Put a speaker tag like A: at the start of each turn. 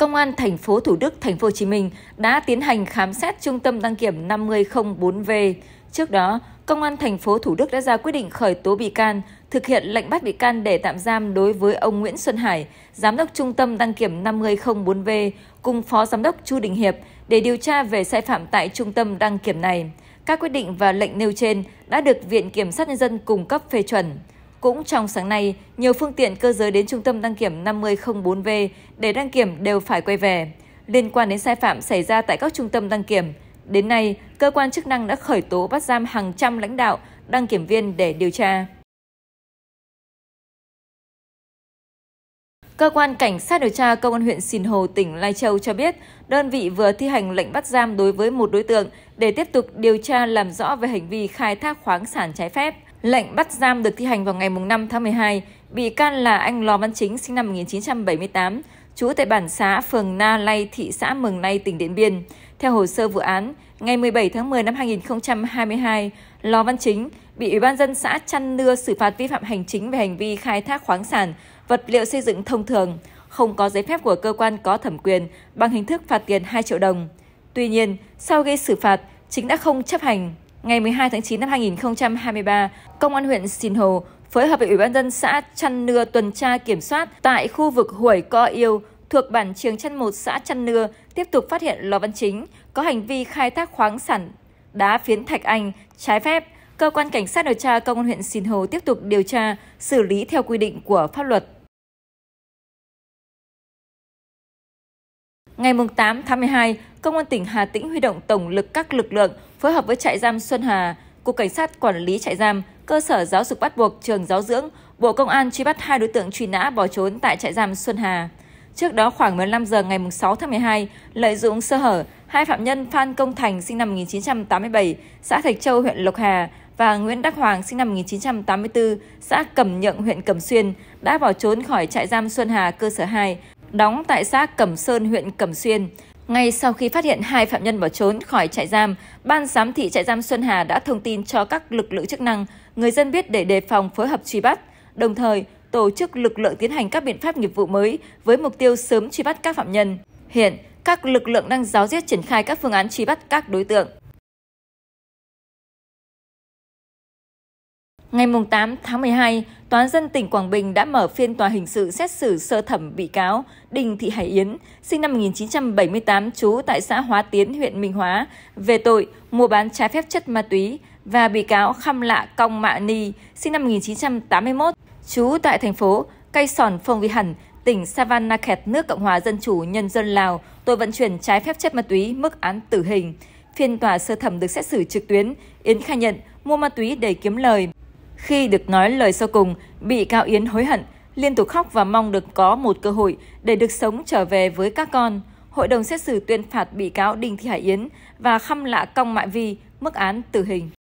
A: Công an thành phố Thủ Đức, thành phố Hồ Chí Minh đã tiến hành khám xét trung tâm đăng kiểm 5004V. Trước đó, Công an thành phố Thủ Đức đã ra quyết định khởi tố bị can, thực hiện lệnh bắt bị can để tạm giam đối với ông Nguyễn Xuân Hải, giám đốc trung tâm đăng kiểm 5004V cùng phó giám đốc Chu Đình Hiệp để điều tra về sai phạm tại trung tâm đăng kiểm này. Các quyết định và lệnh nêu trên đã được Viện Kiểm sát Nhân dân cung cấp phê chuẩn. Cũng trong sáng nay, nhiều phương tiện cơ giới đến trung tâm đăng kiểm 5004V để đăng kiểm đều phải quay về. Liên quan đến sai phạm xảy ra tại các trung tâm đăng kiểm,
B: đến nay, cơ quan chức năng đã khởi tố bắt giam hàng trăm lãnh đạo, đăng kiểm viên để điều tra. Cơ quan Cảnh sát điều tra Công an huyện Sìn Hồ, tỉnh Lai Châu cho biết, đơn vị vừa thi hành lệnh bắt giam đối với một
A: đối tượng để tiếp tục điều tra làm rõ về hành vi khai thác khoáng sản trái phép. Lệnh bắt giam được thi hành vào ngày 5 tháng 12. Bị can là anh Lò Văn Chính, sinh năm 1978, trú tại bản xã Phường Na Lay, thị xã Mường Lay, tỉnh Điện Biên. Theo hồ sơ vụ án, ngày 17 tháng 10 năm 2022, Lò Văn Chính bị Ủy ban dân xã Chăn Nưa xử phạt vi phạm hành chính về hành vi khai thác khoáng sản, vật liệu xây dựng thông thường, không có giấy phép của cơ quan có thẩm quyền bằng hình thức phạt tiền 2 triệu đồng. Tuy nhiên, sau gây xử phạt, chính đã không chấp hành. Ngày 12 tháng 9 năm 2023, Công an huyện Sìn Hồ phối hợp với Ủy ban dân xã Chăn Nưa tuần tra kiểm soát tại khu vực Huổi Co Yêu thuộc bản Trường Chăn một xã Chăn Nưa tiếp tục phát hiện Lò Văn Chính có hành vi khai thác khoáng sản đá phiến Thạch Anh trái phép. Cơ quan Cảnh sát điều tra Công an huyện Sìn
B: Hồ tiếp tục điều tra, xử lý theo quy định của pháp luật. Ngày 8 tháng 12, Công an tỉnh Hà Tĩnh huy động tổng
A: lực các lực lượng phối hợp với trại giam Xuân Hà, Cục Cảnh sát Quản lý trại giam, cơ sở giáo dục bắt buộc, trường giáo dưỡng, Bộ Công an truy bắt hai đối tượng truy nã bỏ trốn tại trại giam Xuân Hà. Trước đó khoảng 15 giờ ngày 6 tháng 12, lợi dụng sơ hở, hai phạm nhân Phan Công Thành sinh năm 1987, xã Thạch Châu, huyện Lộc Hà và Nguyễn Đắc Hoàng sinh năm 1984, xã Cẩm Nhượng, huyện Cẩm Xuyên đã bỏ trốn khỏi trại giam Xuân Hà cơ sở 2 đóng tại xã Cẩm Sơn, huyện Cẩm Xuyên. Ngay sau khi phát hiện hai phạm nhân bỏ trốn khỏi trại giam, Ban giám thị trại giam Xuân Hà đã thông tin cho các lực lượng chức năng, người dân biết để đề phòng phối hợp truy bắt, đồng thời tổ chức lực lượng tiến hành các biện pháp nghiệp vụ mới với mục
B: tiêu sớm truy bắt các phạm nhân. Hiện, các lực lượng đang giáo diết triển khai các phương án truy bắt các đối tượng. Ngày 8 tháng 12, Tòa dân tỉnh Quảng Bình đã mở phiên tòa hình sự xét xử sơ thẩm bị cáo
A: Đinh Thị Hải Yến, sinh năm 1978, trú tại xã Hóa Tiến, huyện Minh Hóa, về tội mua bán trái phép chất ma túy và bị cáo Khăm Lạ Công Mạ Ni, sinh năm 1981, trú tại thành phố Cây Sòn, Phong Vi Hẳn, tỉnh Savannakhet, nước Cộng hòa Dân chủ Nhân dân Lào, tội vận chuyển trái phép chất ma túy, mức án tử hình. Phiên tòa sơ thẩm được xét xử trực tuyến, Yến khai nhận mua ma túy để kiếm lời. Khi được nói lời sau cùng, bị cáo Yến hối hận, liên tục khóc và mong được có một cơ hội để được sống trở về với các con. Hội đồng xét xử tuyên phạt bị cáo Đinh Thị Hải Yến và Khăm Lạ Công Mại Vi mức án tử hình.